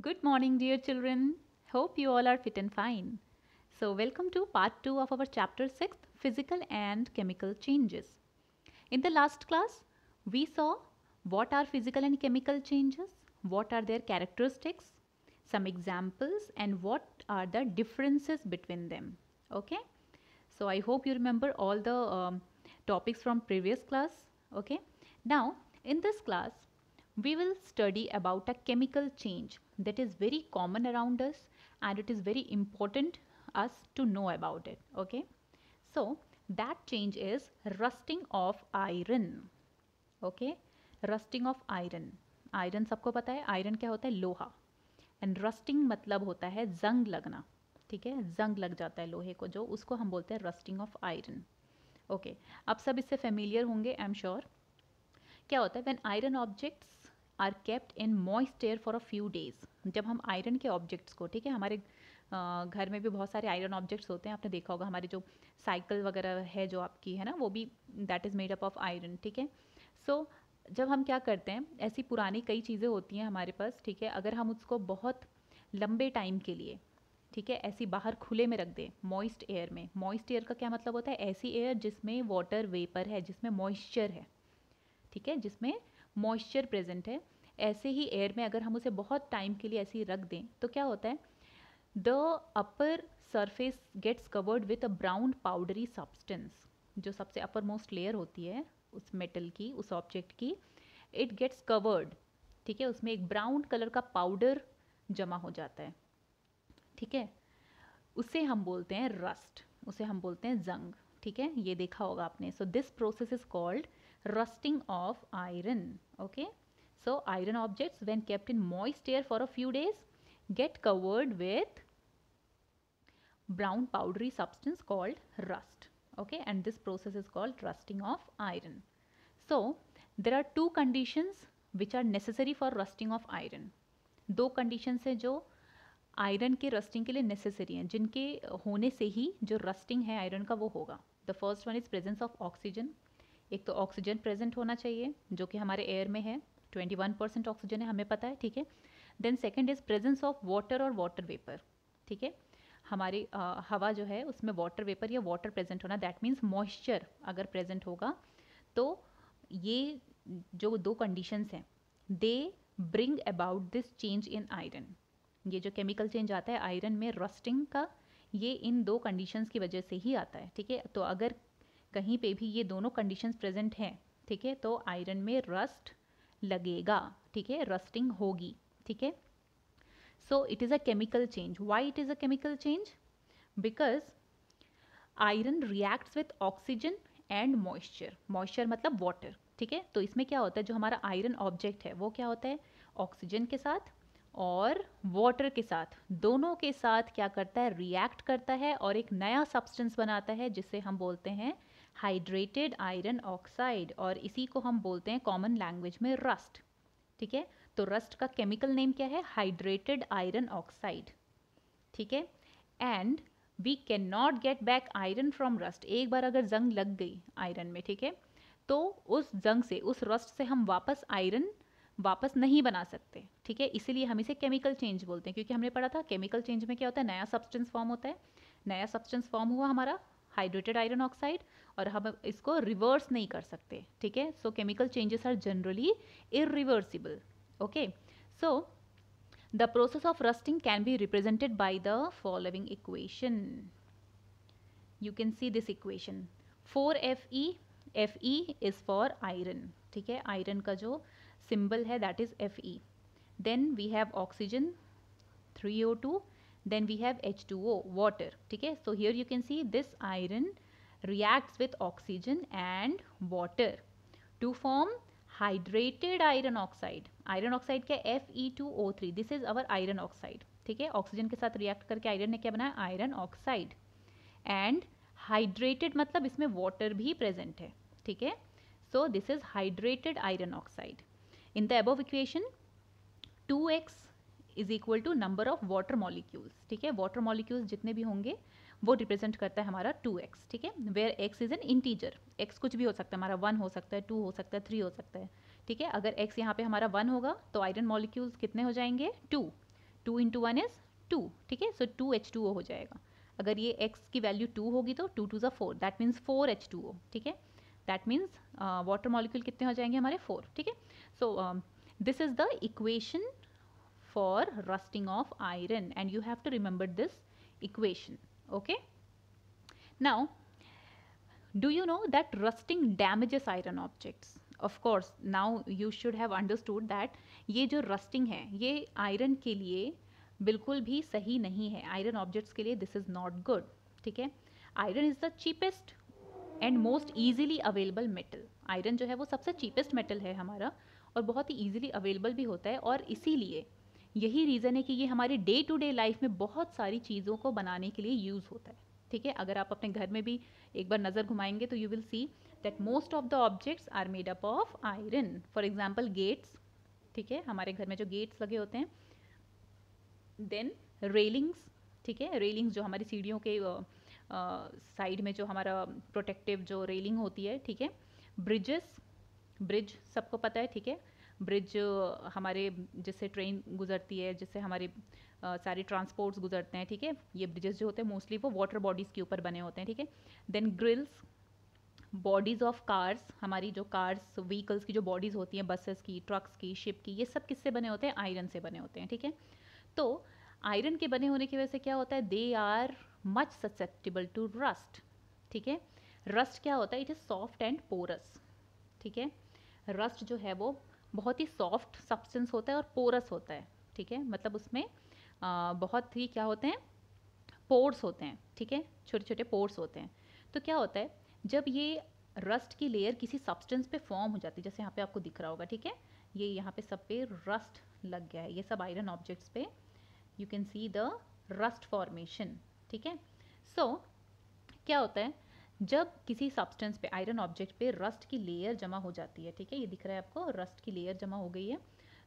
Good morning, dear children. Hope you all are fit and fine. So, welcome to part 2 of our chapter 6 Physical and Chemical Changes. In the last class, we saw what are physical and chemical changes, what are their characteristics, some examples, and what are the differences between them. Okay, so I hope you remember all the um, topics from previous class. Okay, now in this class, we will study about a chemical change that is very common around us and it is very important us to know about it okay so that change is rusting of iron okay rusting of iron iron सबको पता है iron क्या होता है लोहा and rusting मतलब होता है जंग लगना ठीक है जंग लग जाता है लोहे को जो उसको हम बोलते हैं रस्टिंग ऑफ आयरन ओके अब सब इससे फेमिलियर होंगे आई एम श्योर क्या होता है when iron objects are kept in moist air for a few days जब हम आयरन के ऑब्जेक्ट्स को ठीक है हमारे घर में भी बहुत सारे आयरन ऑब्जेक्ट्स होते हैं आपने देखा होगा हमारे जो साइकिल वगैरह है जो आपकी है ना वो भी that is made up of iron ठीक है सो जब हम क्या करते हैं ऐसी पुरानी कई चीज़ें होती हैं हमारे पास ठीक है अगर हम उसको बहुत लंबे टाइम के लिए ठीक है ऐसी बाहर खुले में रख दें मॉइस्ट एयर में मॉइस्ट एयर का क्या मतलब होता है ऐसी एयर जिसमें वाटर वेपर है जिसमें मॉइस्चर है ठीक है जिसमें मॉइस्चर प्रेजेंट है ऐसे ही एयर में अगर हम उसे बहुत टाइम के लिए ऐसे ही रख दें तो क्या होता है the upper surface gets covered with a brown powdery substance जो सबसे अपर मोस्ट लेयर होती है उस मेटल की उस ऑब्जेक्ट की इट गेट्स कवर्ड ठीक है उसमें एक ब्राउन कलर का पाउडर जमा हो जाता है ठीक है उसे हम बोलते हैं रस्ट उसे हम बोलते हैं जंग ठीक है ये देखा होगा आपने so this process is called rusting of iron. Okay. So iron objects when kept in moist air for a few days get covered with brown powdery substance called rust. Okay. And this process is called rusting of iron. So there are two conditions which are necessary for rusting of iron. दो conditions हैं जो iron के rusting के लिए necessary हैं जिनके होने से ही जो रस्टिंग है आयरन का वो होगा the first one is presence of oxygen एक तो ऑक्सीजन प्रेजेंट होना चाहिए जो कि हमारे एयर में है 21 परसेंट ऑक्सीजन है हमें पता है ठीक है then second is presence of water और वाटर वेपर ठीक है हमारी आ, हवा जो है उसमें वाटर वेपर या वाटर प्रेजेंट होना दैट मीन्स मॉइस्चर अगर प्रेजेंट होगा तो ये जो दो कंडीशंस हैं they bring about this change in iron ये जो केमिकल चेंज आता है आयरन में रस्टिंग का ये इन दो कंडीशंस की वजह से ही आता है ठीक है तो अगर कहीं पे भी ये दोनों कंडीशंस प्रेजेंट हैं ठीक है तो आयरन में रस्ट लगेगा ठीक है रस्टिंग होगी ठीक है so it is a chemical change why it is a chemical change because iron reacts with oxygen and moisture moisture मतलब वाटर ठीक है तो इसमें क्या होता है जो हमारा आयरन ऑब्जेक्ट है वो क्या होता है ऑक्सीजन के साथ और वाटर के साथ दोनों के साथ क्या करता है रिएक्ट करता है और एक नया सब्सटेंस बनाता है जिसे हम बोलते हैं हाइड्रेटेड आयरन ऑक्साइड और इसी को हम बोलते हैं कॉमन लैंग्वेज में रस्ट ठीक है तो रस्ट का केमिकल नेम क्या है हाइड्रेटेड आयरन ऑक्साइड ठीक है and we can not get back iron from rust एक बार अगर जंग लग गई आयरन में ठीक है तो उस जंग से उस रस्ट से हम वापस आयरन वापस नहीं बना सकते ठीक है इसीलिए हम इसे केमिकल चेंज बोलते हैं क्योंकि हमने पढ़ा था केमिकल चेंज में क्या होता है नया सब्सटेंस फॉर्म होता है नया सब्सटेंस फॉर्म हुआ हमारा हाइड्रेटेड आयरन ऑक्साइड और हम इसको रिवर्स नहीं कर सकते ठीक है so chemical changes are generally irreversible okay so the process of rusting can be represented by the following equation you can see this equation four F E F E is for iron ठीक है iron का जो symbol है that is F E then we have oxygen three O two then we have H two O water ठीक है so here you can see this iron reacts with oxygen and water to form hydrated iron oxide iron oxide क्या F E two O three this is our iron oxide ठीक है oxygen के साथ react करके iron ने क्या बनाया iron oxide and hydrated मतलब इसमें वाटर भी प्रेजेंट है ठीक है so this is hydrated iron oxide in the above equation two X is equal to number of water molecules ठीक है वाटर मॉलिक्यूल्स जितने भी होंगे वो रिप्रेजेंट करता है हमारा टू एक्स ठीक है where X is an integer X कुछ भी हो सकता है हमारा वन हो सकता है टू हो सकता है थ्री हो सकता है ठीक है अगर एक्स यहाँ पे हमारा वन होगा तो आयरन मॉलिक्यूल्स कितने हो जाएंगे two two into one is two ठीक है so two H two O हो जाएगा अगर ये एक्स की वैल्यू टू होगी तो टू टू ज़ा four that means four H two O ठीक है दैट मीन्स वाटर मॉलिक्यूल कितने हो जाएंगे हमारे फोर ठीक है so this is the equation for rusting of iron and you have to remember this equation okay now do you know that rusting damages iron objects of course now you should have understood that ye jo rusting hai ye iron ke liye bilkul bhi sahi nahi hai iron objects ke liye this is not good theek hai iron is the cheapest and most easily available metal iron jo hai wo sabse cheapest metal hai hamara और बहुत ही easily available भी होता है और इसीलिए यही reason है कि ये हमारे डे टू डे लाइफ में बहुत सारी चीज़ों को बनाने के लिए यूज़ होता है ठीक है अगर आप अपने घर में भी एक बार नज़र घुमाएंगे तो you will see that most of the objects are made up of iron for example gates ठीक है हमारे घर में जो गेट्स लगे होते हैं देन रेलिंग्स ठीक है रेलिंग्स जो हमारी सीढ़ियों के साइड में जो हमारा प्रोटेक्टिव जो रेलिंग होती है ठीक है ब्रिजेस ब्रिज सबको पता है ठीक है ब्रिज हमारे जिससे ट्रेन गुजरती है जिससे हमारे सारे ट्रांसपोर्ट्स गुजरते हैं ठीक है ये ब्रिजेस जो होते हैं मोस्टली वो वाटर बॉडीज़ के ऊपर बने होते हैं ठीक है then grills bodies of cars हमारी जो कार्स व्हीकल्स की जो बॉडीज़ होती हैं बसेस की ट्रक्स की शिप की ये सब किससे बने होते हैं आयरन से बने होते हैं ठीक है तो आयरन के बने होने की वजह से क्या होता है they are much susceptible to rust ठीक है रस्ट क्या होता है it is soft and porous ठीक है रस्ट जो है वो बहुत ही सॉफ्ट सब्सटेंस होता है और पोरस होता है ठीक है मतलब उसमें आ, बहुत ही क्या होते हैं पोर्स होते हैं ठीक है छोटे छोटे पोर्स होते हैं तो क्या होता है जब ये रस्ट की लेयर किसी सब्सटेंस पे फॉर्म हो जाती है जैसे यहाँ पे आपको दिख रहा होगा ठीक है ये यहाँ पे सब पे रस्ट लग गया है ये सब आयरन ऑब्जेक्ट्स पे you can see the rust formation ठीक है सो क्या होता है जब किसी सब्सटेंस पे आयरन ऑब्जेक्ट पे रस्ट की लेयर जमा हो जाती है ठीक है ये दिख रहा है आपको रस्ट की लेयर जमा हो गई है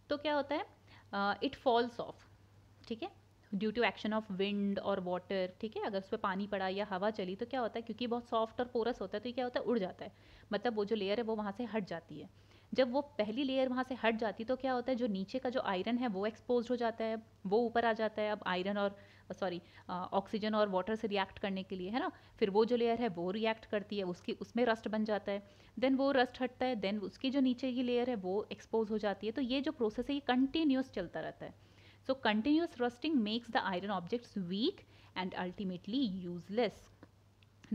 तो क्या होता है इट फॉल्स ऑफ ठीक है due to action of wind और वाटर ठीक है अगर उस पर पानी पड़ा या हवा चली तो क्या होता है क्योंकि बहुत सॉफ्ट और पोरस होता है तो क्या होता है उड़ जाता है मतलब वो जो लेयर है वो वहाँ से हट जाती है जब वो पहली लेयर वहाँ से हट जाती तो क्या होता है जो नीचे का जो आयरन है वो एक्सपोज हो जाता है वो ऊपर आ जाता है अब आयरन और सॉरी ऑक्सीजन और वाटर से रिएक्ट करने के लिए है ना फिर वो जो लेयर है वो रिएक्ट करती है उसकी उसमें रस्ट बन जाता है देन वो रस्ट हटता है देन उसकी जो नीचे की लेयर है वो एक्सपोज हो जाती है तो ये जो प्रोसेस है ये कंटिन्यूस चलता रहता है so continuous rusting makes the iron objects weak and ultimately useless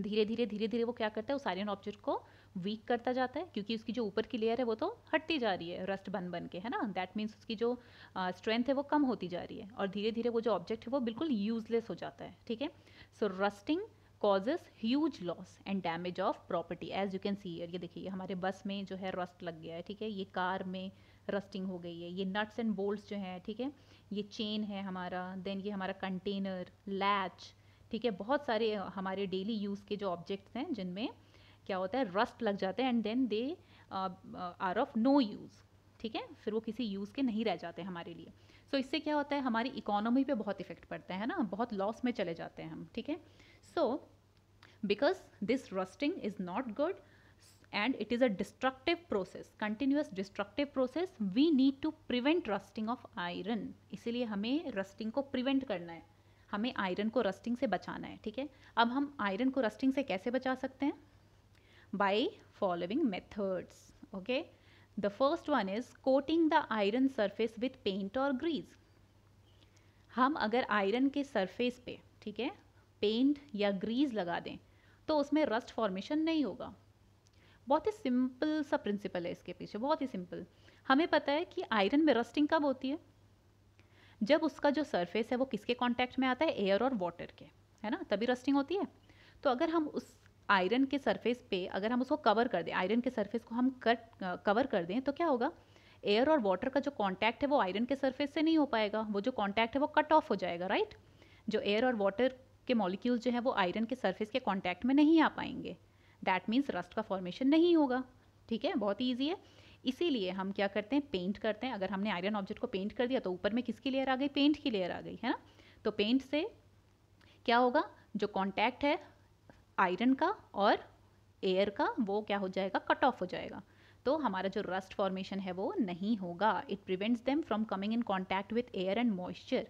धीरे धीरे धीरे धीरे वो क्या करता है उस आयरन ऑब्जेक्ट को वीक करता जाता है क्योंकि उसकी जो ऊपर की लेयर है वो तो हटती जा रही है रस्ट बन बन के है ना दैट मीन्स उसकी जो स्ट्रेंथ uh, है वो कम होती जा रही है और धीरे धीरे वो जो ऑब्जेक्ट है वो बिल्कुल यूजलेस हो जाता है ठीक है so rusting causes huge loss and damage of property as you can see ये देखिए हमारे बस में जो है रस्ट लग गया है ठीक है ये कार में रस्टिंग हो गई है ये नट्स एंड बोल्ट जो है ठीक है ये चेन है हमारा देन ये हमारा कंटेनर लैच ठीक है बहुत सारे हमारे डेली यूज़ के जो ऑब्जेक्ट्स हैं जिनमें क्या होता है रस्ट लग जाते हैं and then they are of no use ठीक है फिर वो किसी यूज़ के नहीं रह जाते हमारे लिए सो so, इससे क्या होता है हमारी इकोनॉमी पे बहुत इफेक्ट पड़ता है ना बहुत लॉस में चले जाते हैं हम ठीक है so because this rusting is not good and it is a destructive process continuous destructive process we need to prevent rusting of iron इसीलिए हमें रस्टिंग को प्रिवेंट करना है हमें आयरन को रस्टिंग से बचाना है ठीक है अब हम आयरन को रस्टिंग से कैसे बचा सकते हैं by following methods okay the first one is coating the iron surface with paint और ग्रीज हम अगर आयरन के सरफेस पे ठीक है पेंट या ग्रीज लगा दें तो उसमें रस्ट फॉर्मेशन नहीं होगा बहुत ही सिंपल सा प्रिंसिपल है इसके पीछे बहुत ही सिंपल हमें पता है कि आयरन में रस्टिंग कब होती है जब उसका जो सरफेस है वो किसके कॉन्टैक्ट में आता है एयर और वाटर के है ना तभी रस्टिंग होती है तो अगर हम उस आयरन के सरफेस पे अगर हम उसको कवर कर दें आयरन के सरफेस को हम कट कवर कर दें तो क्या होगा एयर और वाटर का जो कांटेक्ट है वो आयरन के सरफेस से नहीं हो पाएगा वो जो कांटेक्ट है वो कट ऑफ हो जाएगा राइट जो एयर और वाटर के मॉलिक्यूल्स जो है वो आयरन के सरफेस के कांटेक्ट में नहीं आ पाएंगे दैट मीन्स रस्ट का फॉर्मेशन नहीं होगा ठीक है बहुत ही ईजी है इसीलिए हम क्या करते हैं पेंट करते हैं अगर हमने आयरन ऑब्जेक्ट को पेंट कर दिया तो ऊपर में किसकी लेयर आ गई पेंट की लेयर आ गई है ना तो पेंट से क्या होगा जो कॉन्टैक्ट है आयरन का और एयर का वो क्या हो जाएगा कट ऑफ हो जाएगा तो हमारा जो रस्ट फॉर्मेशन है वो नहीं होगा it prevents them from coming in contact with air and moisture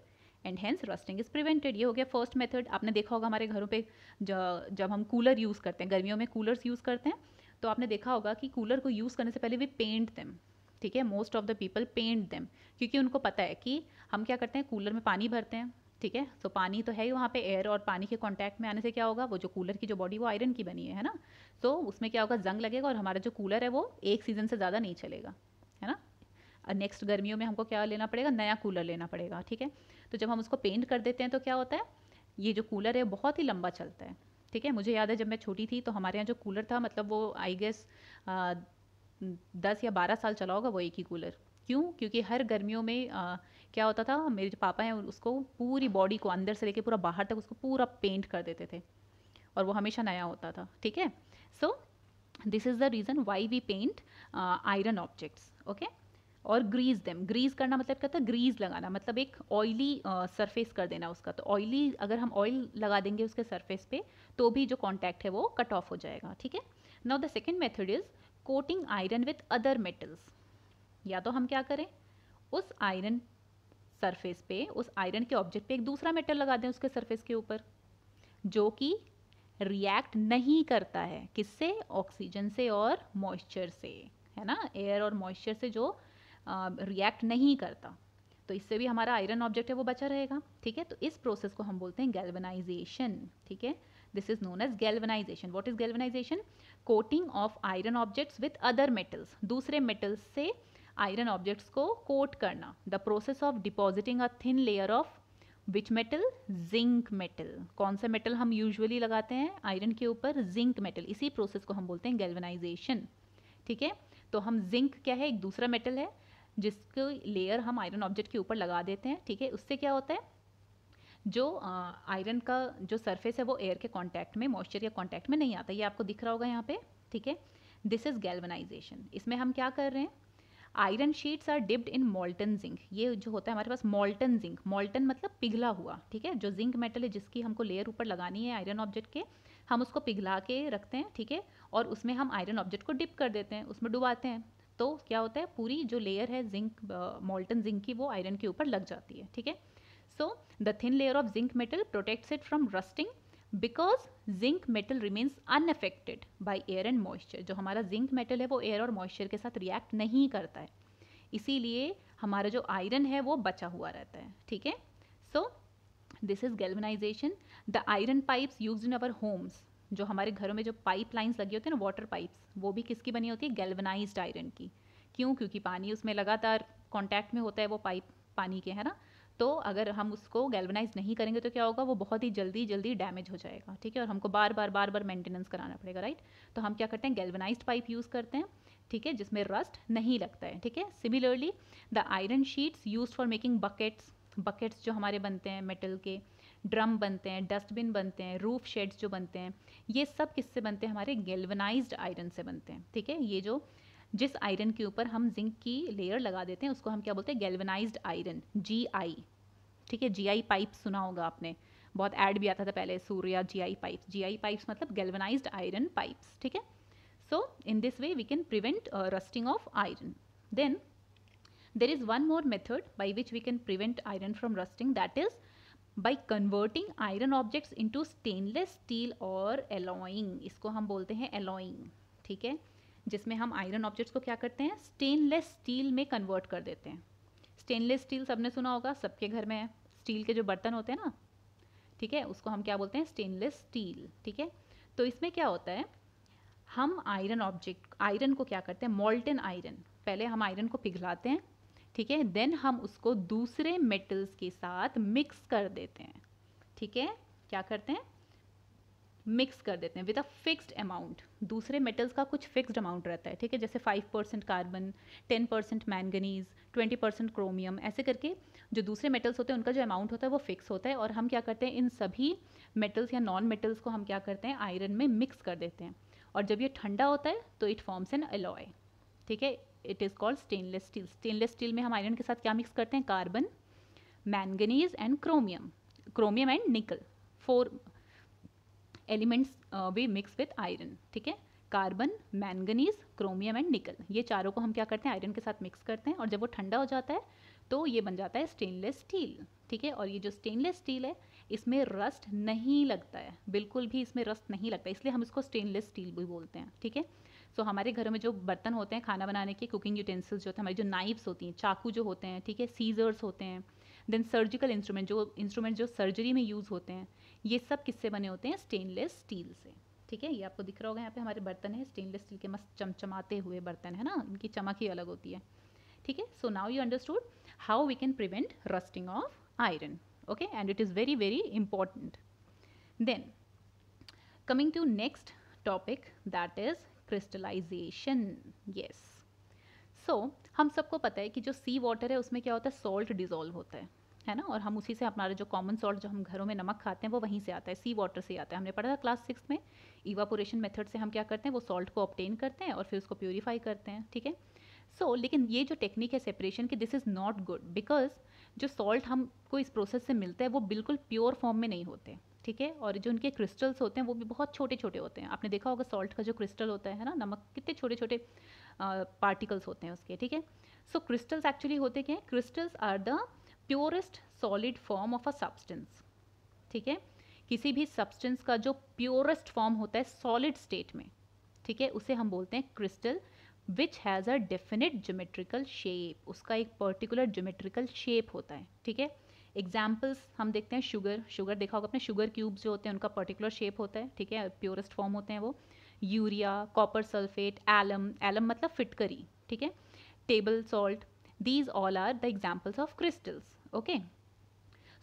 and hence rusting is prevented ये हो गया फर्स्ट मेथड आपने देखा होगा हमारे घरों पे जब हम कूलर यूज़ करते हैं गर्मियों में कूलर्स यूज़ करते हैं तो आपने देखा होगा कि कूलर को यूज़ करने से पहले वे पेंट देम ठीक है most of the people paint them क्योंकि उनको पता है कि हम क्या करते हैं कूलर में पानी भरते हैं ठीक है सो पानी तो है ही वहाँ पे एयर और पानी के कांटेक्ट में आने से क्या होगा वो जो कूलर की जो बॉडी वो आयरन की बनी है है ना तो उसमें क्या होगा जंग लगेगा और हमारा जो कूलर है वो एक सीज़न से ज़्यादा नहीं चलेगा है ना नेक्स्ट गर्मियों में हमको क्या लेना पड़ेगा नया कूलर लेना पड़ेगा ठीक है तो जब हम उसको पेंट कर देते हैं तो क्या होता है ये जो कूलर है बहुत ही लंबा चलता है ठीक है मुझे याद है जब मैं छोटी थी तो हमारे यहाँ जो कूलर था मतलब वो आई गेस दस या बारह साल चला होगा वो एक ही कूलर क्यों क्योंकि हर गर्मियों में आ, क्या होता था मेरे जो पापा हैं उसको पूरी बॉडी को अंदर से लेके पूरा बाहर तक उसको पूरा पेंट कर देते थे और वो हमेशा नया होता था ठीक है so this is the reason why we paint iron objects okay और ग्रीस देम ग्रीस करना मतलब क्या था ग्रीस लगाना मतलब एक ऑयली सरफेस कर देना उसका तो ऑयली अगर हम ऑयल लगा देंगे उसके सरफेस पे तो भी जो कॉन्टैक्ट है वो कट ऑफ हो जाएगा ठीक है now the second method is coating iron with other metals या तो हम क्या करें उस आयरन सरफेस पे उस आयरन के ऑब्जेक्ट पे एक दूसरा मेटल लगा दें उसके सरफेस के ऊपर जो कि रिएक्ट नहीं करता है किससे ऑक्सीजन से और मॉइस्चर से है ना एयर और मॉइस्चर से जो रिएक्ट नहीं करता तो इससे भी हमारा आयरन ऑब्जेक्ट है वो बचा रहेगा ठीक है तो इस प्रोसेस को हम बोलते हैं गैल्वनाइजेशन ठीक है this is known as galvanization what is galvanization coating of iron objects with other metals दूसरे मेटल्स से आयरन ऑब्जेक्ट्स को कोट करना the process of depositing a thin layer of which metal zinc metal कौन सा metal हम usually लगाते हैं iron के ऊपर जिंक मेटल इसी प्रोसेस को हम बोलते हैं गैल्वनाइजेशन ठीक है तो हम जिंक क्या है एक दूसरा मेटल है जिसको लेयर हम आयरन ऑब्जेक्ट के ऊपर लगा देते हैं ठीक है उससे क्या होता है जो आयरन का जो सरफेस है वो एयर के कांटेक्ट में मॉइस्चर के कांटेक्ट में नहीं आता ये आपको दिख रहा होगा यहाँ पे ठीक है दिस इज़ गैल्वनाइजेशन इसमें हम क्या कर रहे हैं iron sheets are dipped in molten zinc ये जो होता है हमारे पास मोल्टन जिंक मोल्टन मतलब पिघला हुआ ठीक है जो जिंक मेटल है जिसकी हमको लेयर ऊपर लगानी है आयरन ऑब्जेक्ट के हम उसको पिघला के रखते हैं ठीक है और उसमें हम आयरन ऑब्जेक्ट को डिप कर देते हैं उसमें डुबाते हैं तो क्या होता है पूरी जो लेयर है जिंक मोल्टन जिंक की वो आयरन के ऊपर लग जाती है ठीक है so the thin layer of zinc metal protects it from rusting because zinc metal remains unaffected by air and moisture जो हमारा जिंक मेटल है वो एयर और मॉइस्चर के साथ रिएक्ट नहीं करता है इसीलिए हमारा जो आयरन है वो बचा हुआ रहता है ठीक है so this is galvanization the iron pipes use in our homes जो हमारे घरों में जो पाइप लाइन्स लगी होती है ना वाटर पाइप्स वो भी किसकी बनी होती है गैल्वनाइज्ड आयरन की क्यों क्योंकि पानी उसमें लगातार कॉन्टैक्ट में होता है वो पाइप पानी के है ना तो अगर हम उसको गैल्वनाइज नहीं करेंगे तो क्या होगा वो बहुत ही जल्दी जल्दी डैमेज हो जाएगा ठीक है और हमको बार बार बार बार मेंटेनेंस कराना पड़ेगा राइट तो हम क्या करते हैं गैल्वनाइज्ड पाइप यूज़ करते हैं ठीक है जिसमें रस्ट नहीं लगता है ठीक है similarly the iron sheets use for making buckets buckets जो हमारे बनते हैं मेटल के ड्रम बनते हैं डस्टबिन बनते हैं रूफ शेड्स जो बनते हैं ये सब किससे बनते हैं हमारे गेल्वनाइज्ड आयरन से बनते हैं ठीक है ये जो जिस आयरन के ऊपर हम जिंक की लेयर लगा देते हैं उसको हम क्या बोलते हैं गेल्वनाइज्ड आयरन जी आई ठीक है जी आई पाइप सुना होगा आपने बहुत ऐड भी आता था पहले Surya G I pipes G I pipes मतलब गेलवनाइज आयरन पाइप्स ठीक है so in this way we can prevent rusting of iron then there is one more method by which we can prevent iron from rusting that is by converting iron objects into stainless steel और alloying इसको हम बोलते हैं allowing ठीक है जिसमें हम iron objects को क्या करते हैं स्टेनलेस स्टील में कन्वर्ट कर देते हैं स्टेनलेस स्टील सबने सुना होगा सबके घर में स्टील के जो बर्तन होते हैं ना ठीक है उसको हम क्या बोलते हैं स्टेनलेस स्टील ठीक है तो इसमें क्या होता है हम आयरन ऑब्जेक्ट आयरन को क्या करते हैं मोल्टन आयरन पहले हम आयरन को पिघलाते हैं ठीक है देन हम उसको दूसरे मेटल्स के साथ मिक्स कर देते हैं ठीक है क्या करते हैं मिक्स कर देते हैं विद अ फिक्स्ड अमाउंट दूसरे मेटल्स का कुछ फिक्स्ड अमाउंट रहता है ठीक है जैसे five percent carbon ten percent manganese twenty percent chromium ऐसे करके जो दूसरे मेटल्स होते हैं उनका जो अमाउंट होता है वो फिक्स होता है और हम क्या करते हैं इन सभी मेटल्स या नॉन मेटल्स को हम क्या करते हैं आयरन में मिक्स कर देते हैं और जब ये ठंडा होता है तो इट फॉर्म्स एन एलॉय ठीक है it is called stainless steel stainless steel में हम आयरन के साथ क्या मिक्स करते हैं carbon manganese and chromium chromium and nickel four elements we mix with iron ठीक है कार्बन मैंगनीज क्रोमियम एंड निकल ये चारों को हम क्या करते हैं आयरन के साथ मिक्स करते हैं और जब वो ठंडा हो जाता है तो ये बन जाता है स्टेनलेस स्टील ठीक है और ये जो स्टेनलेस स्टील है इसमें रस्ट नहीं लगता है बिल्कुल भी इसमें रस्ट नहीं लगता इसलिए हम इसको स्टेनलेस स्टील भी बोलते हैं ठीक है सो so, हमारे घरों में जो बर्तन होते हैं खाना बनाने के कुकिंग यूटेंसिल्स जो होते हैं हमारी जो नाइफ्स होती हैं चाकू जो होते हैं ठीक है सीजर्स होते हैं देन सर्जिकल इंस्ट्रूमेंट जो इंस्ट्रूमेंट जो सर्जरी में यूज़ होते हैं ये सब किससे बने होते हैं स्टेनलेस स्टील से ठीक है ये आपको दिख रहा होगा यहाँ पे हमारे बर्तन है स्टेनलेस स्टील के मस्त चमचमाते हुए बर्तन है ना इनकी चमक ही अलग होती है ठीक है so now you understood how we can prevent rusting of iron okay and it is very very important then coming to next topic that is crystallization yes so हम सबको पता है कि जो सी वाटर है उसमें क्या होता है सॉल्ट डिजोल्व होता है है ना और हम उसी से अपना जो कॉमन सॉल्ट जो हम घरों में नमक खाते हैं वो वहीं से आता है सी वाटर से आता है हमने पढ़ा था क्लास सिक्स में इवापोरेशन मेथड से हम क्या करते हैं वो सॉल्ट को ऑप्टेन करते हैं और फिर उसको प्योरीफाई करते हैं ठीक है सो लेकिन ये जो टेक्निक है सेपरेशन की this is not good because जो सॉल्ट हमको इस प्रोसेस से मिलता है वो बिल्कुल प्योर फॉर्म में नहीं होते ठीक है और जो उनके क्रिस्टल्स होते हैं वो भी बहुत छोटे छोटे होते हैं आपने देखा होगा सॉल्ट का जो क्रिस्टल होता है ना नमक कितने छोटे छोटे पार्टिकल्स होते हैं उसके ठीक है सो क्रिस्टल्स एक्चुअली होते क्या हैं crystals are the purest solid form of a substance ठीक है किसी भी सब्सटेंस का जो प्योरेस्ट फॉर्म होता है सॉलिड स्टेट में ठीक है उसे हम बोलते हैं crystal which has a definite geometrical shape उसका एक पर्टिकुलर ज्योमेट्रिकल शेप होता है ठीक है एग्जाम्पल्स हम देखते हैं शुगर शुगर देखा होगा अपने शुगर क्यूब्स जो होते हैं उनका पर्टिकुलर शेप होता है ठीक है प्योरेस्ट फॉर्म होते हैं वो urea copper sulphate alum alum मतलब फिटकरी ठीक है table salt these all are the examples of crystals okay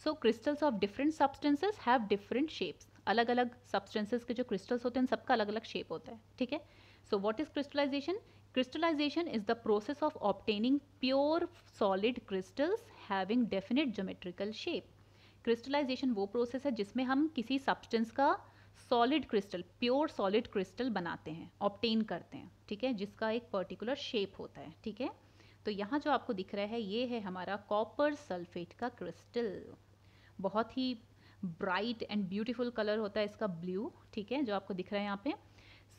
so crystals of different substances have different shapes अलग अलग सब्सटेंसेज के जो क्रिस्टल्स होते हैं उन सबका अलग अलग शेप होता है ठीक है so what is crystallization crystallization is the process of obtaining pure solid crystals having definite geometrical shape crystallization वो प्रोसेस है जिसमें हम किसी सब्सटेंस का solid crystal pure solid crystal बनाते हैं ऑप्टेन करते हैं ठीक है जिसका एक पर्टिकुलर शेप होता है ठीक है तो यहाँ जो आपको दिख रहा है ये है हमारा कॉपर सल्फेट का क्रिस्टल बहुत ही ब्राइट एंड ब्यूटीफुल कलर होता है इसका ब्लू ठीक है जो आपको दिख रहा है यहाँ पे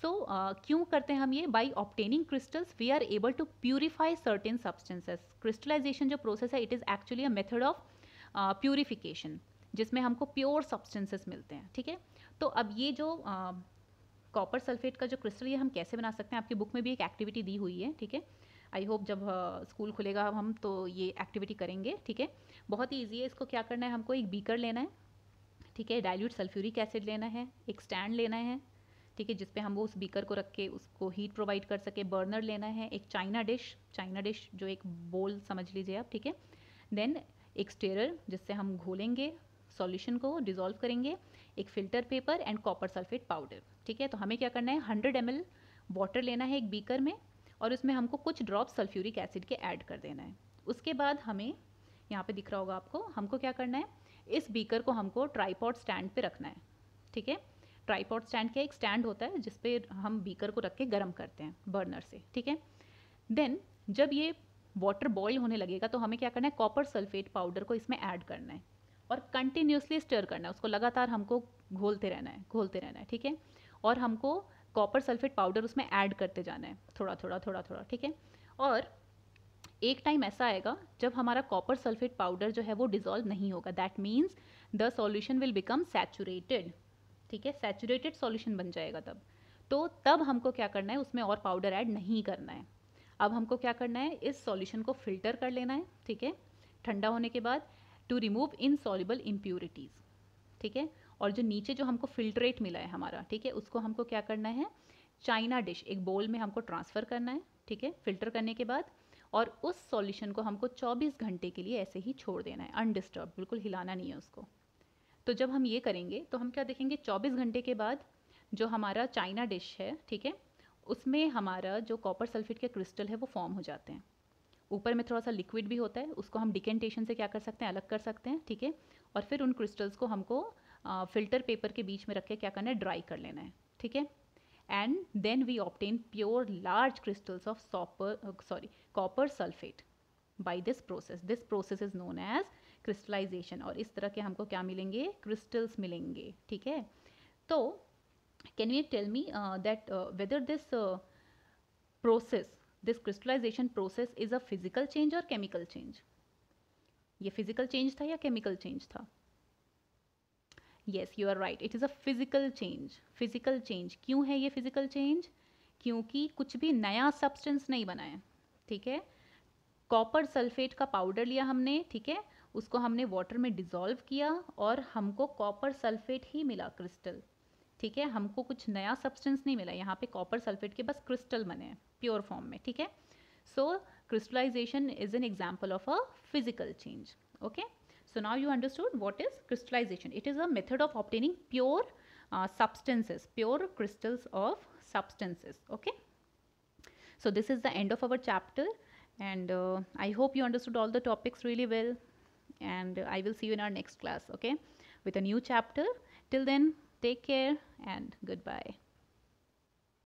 सो uh, क्यों करते हैं हम ये by obtaining crystals we are able to purify certain substances crystallization जो प्रोसेस है it is actually a method of purification जिसमें हमको प्योर सब्सटेंसेस मिलते हैं ठीक है तो अब ये जो कॉपर uh, सल्फेट का जो क्रिस्टल ये हम कैसे बना सकते हैं आपकी बुक में भी एक एक्टिविटी दी हुई है ठीक है आई होप जब स्कूल uh, खुलेगा हम तो ये एक्टिविटी करेंगे ठीक है बहुत ही ईजी है इसको क्या करना है हमको एक बीकर लेना है ठीक है डाइल्यूट सल्फ्यूरिक एसिड लेना है एक स्टैंड लेना है ठीक है जिसपे हम वो उस बीकर को रख के उसको हीट प्रोवाइड कर सके बर्नर लेना है एक चाइना डिश चाइना डिश जो एक बोल समझ लीजिए आप ठीक है देन एक स्टेरर जिससे हम घोलेंगे सॉल्यूशन को डिजोल्व करेंगे एक filter paper and copper sulphate powder ठीक है तो हमें क्या करना है हंड्रेड एम वाटर लेना है एक बीकर में और उसमें हमको कुछ ड्रॉप सल्फ्यूरिक एसिड के ऐड कर देना है उसके बाद हमें यहाँ पे दिख रहा होगा आपको हमको क्या करना है इस बीकर को हमको ट्राईपॉड स्टैंड पे रखना है ठीक है ट्राईपॉड स्टैंड क्या एक स्टैंड होता है जिसपे हम बीकर को रख के गर्म करते हैं बर्नर से ठीक है देन जब ये वाटर बॉयल होने लगेगा तो हमें क्या करना है कॉपर सल्फेट पाउडर को इसमें ऐड करना है और कंटिन्यूसली स्टर करना है उसको लगातार हमको घोलते रहना है घोलते रहना है ठीक है और हमको कॉपर सल्फेट पाउडर उसमें ऐड करते जाना है थोड़ा थोड़ा थोड़ा थोड़ा ठीक है और एक टाइम ऐसा आएगा जब हमारा कॉपर सल्फेट पाउडर जो है वो डिजॉल्व नहीं होगा that means the solution will become saturated ठीक है सैचुरेटेड सॉल्यूशन बन जाएगा तब तो तब हमको क्या करना है उसमें और पाउडर ऐड नहीं करना है अब हमको क्या करना है इस सॉल्यूशन को फिल्टर कर लेना है ठीक है ठंडा होने के बाद to remove insoluble impurities ठीक है और जो नीचे जो हमको फिल्ट्रेट मिला है हमारा ठीक है उसको हमको क्या करना है चाइना डिश एक बोल में हमको ट्रांसफ़र करना है ठीक है फिल्टर करने के बाद और उस सॉल्यूशन को हमको 24 घंटे के लिए ऐसे ही छोड़ देना है अनडिस्टर्ब बिल्कुल हिलाना नहीं है उसको तो जब हम ये करेंगे तो हम क्या देखेंगे 24 घंटे के बाद जो हमारा चाइना डिश है ठीक है उसमें हमारा जो कॉपर सल्फेट के क्रिस्टल है वो फॉर्म हो जाते हैं ऊपर में थोड़ा सा लिक्विड भी होता है उसको हम डिकेंटेशन से क्या कर सकते हैं अलग कर सकते हैं ठीक है और फिर उन क्रिस्टल्स को हमको फिल्टर पेपर के बीच में रख के क्या करना है ड्राई कर लेना है ठीक है and then we obtain pure large crystals of sopper sorry copper sulphate by this process this process is known as crystallization और इस तरह के हमको क्या मिलेंगे क्रिस्टल्स मिलेंगे ठीक है तो can you tell me that whether this process this crystallization process is a physical change और केमिकल चेंज ये फिजिकल चेंज था या केमिकल चेंज था yes you are right it is a physical change physical change क्यों है ये physical change क्योंकि कुछ भी नया सब्सटेंस नहीं बनाए ठीक है कॉपर सल्फेट का पाउडर लिया हमने ठीक है उसको हमने वाटर में डिजोल्व किया और हमको कॉपर सल्फेट ही मिला क्रिस्टल ठीक है हमको कुछ नया सब्सटेंस नहीं मिला यहाँ पे कॉपर सल्फेट के बस क्रिस्टल बने हैं प्योर फॉर्म में ठीक है so crystallization is an example of a physical change okay so now you understood what is crystallization it is a method of obtaining pure substances pure crystals of substances okay so this is the end of our chapter and I hope you understood all the topics really well and I will see you in our next class okay with a new chapter till then take care and goodbye